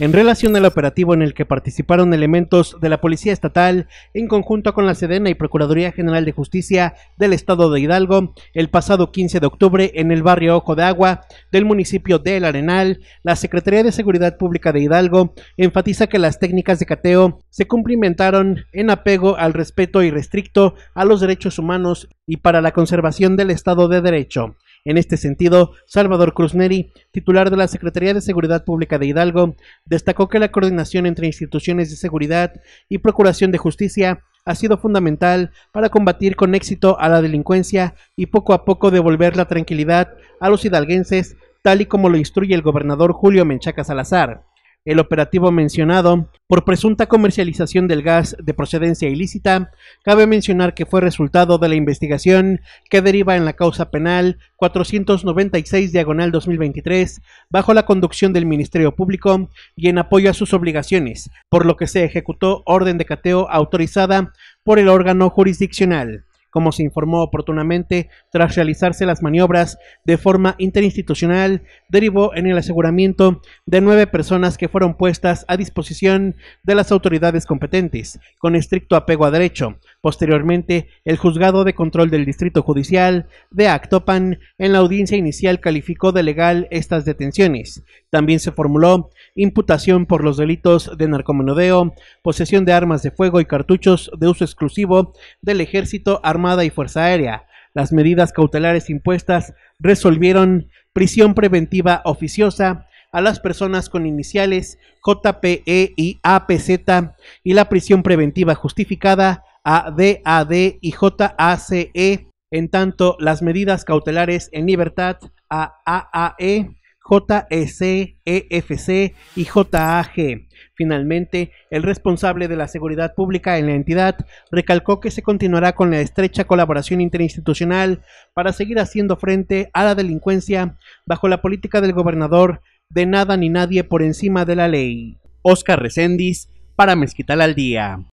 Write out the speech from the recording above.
en relación al operativo en el que participaron elementos de la Policía Estatal en conjunto con la Sedena y Procuraduría General de Justicia del Estado de Hidalgo el pasado 15 de octubre en el barrio Ojo de Agua del municipio de El Arenal, la Secretaría de Seguridad Pública de Hidalgo enfatiza que las técnicas de cateo se cumplimentaron en apego al respeto irrestricto a los derechos humanos y para la conservación del Estado de Derecho. En este sentido, Salvador Cruzneri, titular de la Secretaría de Seguridad Pública de Hidalgo, destacó que la coordinación entre instituciones de seguridad y procuración de justicia ha sido fundamental para combatir con éxito a la delincuencia y poco a poco devolver la tranquilidad a los hidalguenses, tal y como lo instruye el gobernador Julio Menchaca Salazar el operativo mencionado por presunta comercialización del gas de procedencia ilícita, cabe mencionar que fue resultado de la investigación que deriva en la causa penal 496 diagonal 2023 bajo la conducción del Ministerio Público y en apoyo a sus obligaciones, por lo que se ejecutó orden de cateo autorizada por el órgano jurisdiccional como se informó oportunamente tras realizarse las maniobras de forma interinstitucional, derivó en el aseguramiento de nueve personas que fueron puestas a disposición de las autoridades competentes, con estricto apego a derecho. Posteriormente, el juzgado de control del Distrito Judicial de Actopan, en la audiencia inicial, calificó de legal estas detenciones. También se formuló imputación por los delitos de narcomenodeo, posesión de armas de fuego y cartuchos de uso exclusivo del ejército armado y Fuerza Aérea. Las medidas cautelares impuestas resolvieron prisión preventiva oficiosa a las personas con iniciales JPE y APZ y la prisión preventiva justificada a DAD y JACE, en tanto las medidas cautelares en libertad a AAE JEC, e y JAG. Finalmente, el responsable de la seguridad pública en la entidad recalcó que se continuará con la estrecha colaboración interinstitucional para seguir haciendo frente a la delincuencia bajo la política del gobernador de nada ni nadie por encima de la ley. Oscar Recendis para Mezquital al Día.